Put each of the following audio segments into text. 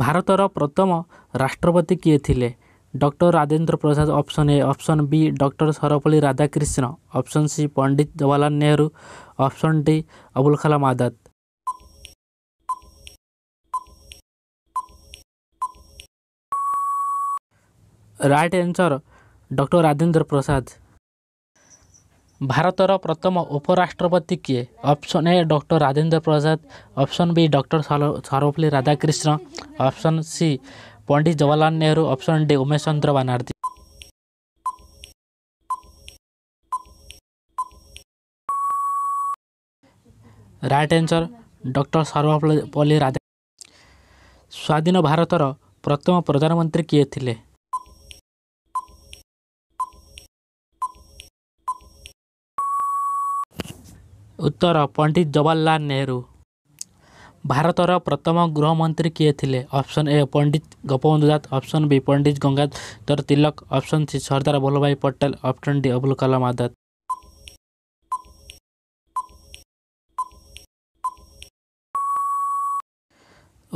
ଭାରତର ପ୍ରଥମ ରାଷ୍ଟ୍ରପତି କିଏ ଥିଲେ doctor Rajendra Prasad option A option B doctor Sarvepalli Radhakrishna option C Pandit Jawaharlal Nehru option D Abul Kalam Azad right answer doctor Rajendra Prasad भारतर प्रथम उपराष्ट्रपति कि option A doctor Rajendra Prasad option B doctor Sarvepalli Radhakrishna option C Pandit Jawaharlal Nehru option D Umesh Chandra Chandra right answer doctor Sarvepalli Raja स्वाधीन भारत प्रथम प्रधानमंत्री कि थिए ଉତ୍ତର ପଣ୍ଡିତ ଜବାହରଲାଲ ନେହେରୁ ଭାରତର ପ୍ରଥମ ଗୃହମନ୍ତ୍ରୀ କିଏ ଥିଲେ option A Pandit Gopabandhu Das option B Pandit Gangadhar Tilak option C Sardar Vallabhbhai Patel option D Abul Kalam Azad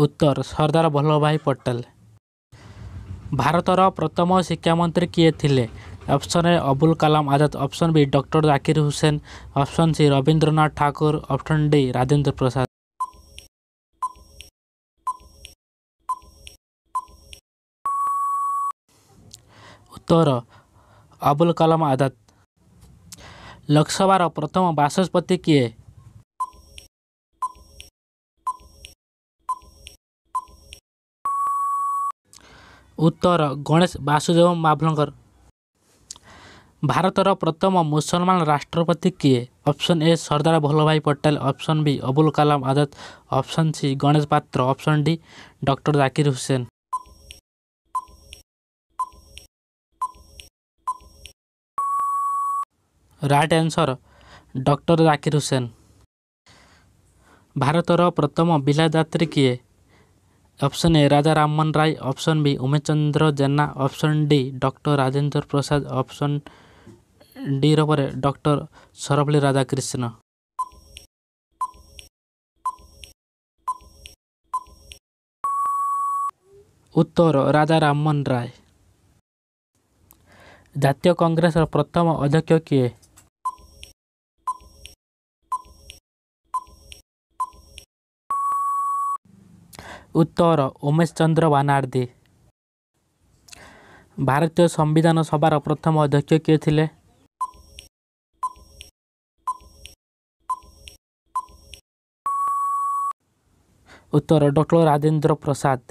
ଉତ୍ତର ସର୍ଦ୍ଦାର ବଲ୍ଲଭଭାଇ ପଟେଲ ଭାରତର ପ୍ରଥମ ଶିକ୍ଷାମନ୍ତ୍ରୀ କିଏ ଥିଲେ option A Abul Kalam Azad option B doctor Zakir Hussain option C Rabindranath Thakur option D Rajendra Prasad ଉତ୍ତର ଅବୁଲ କଲାମ ଆଜାଦ ଲୋକସଭାର ପ୍ରଥମ ବାଚସ୍ପତି କିଏ ଉତ୍ତର ଗଣେଶ ବାସୁଦେବ ମାଭଲଙ୍କର ଭାରତର ପ୍ରଥମ ମୁସଲମାନ ରାଷ୍ଟ୍ରପତି କିଏ option A Sardar Vallabhbhai Patel option B Abul Kalam Azad option C Ganesh Patra option D doctor Zakir Hussain right answer doctor Zakir Hussain ଭାରତର ପ୍ରଥମ ବିଲା ଯାତ୍ରୀ କିଏ option A Raja Rammohan Roy option B Umesh Chandra Jena option D doctor Rajendra Prasad option ଡିର ପରେ ଡକ୍ଟର ସରଫଳି ରାଧାକ୍ରିଷ୍ଣ ଉତ୍ତର ରାଜା ରାମମୋହନ ରାୟ ଜାତୀୟ କଂଗ୍ରେସର ପ୍ରଥମ ଅଧ୍ୟକ୍ଷ କିଏ ଉତ୍ତର ଉମେଶ ଚନ୍ଦ୍ର ବାନାର୍ଦୀ ଭାରତୀୟ ସମ୍ବିଧାନ ସଭାର ପ୍ରଥମ ଅଧ୍ୟକ୍ଷ କିଏ ଥିଲେ उत्तर डॉक्टर राजेन्द्र प्रसाद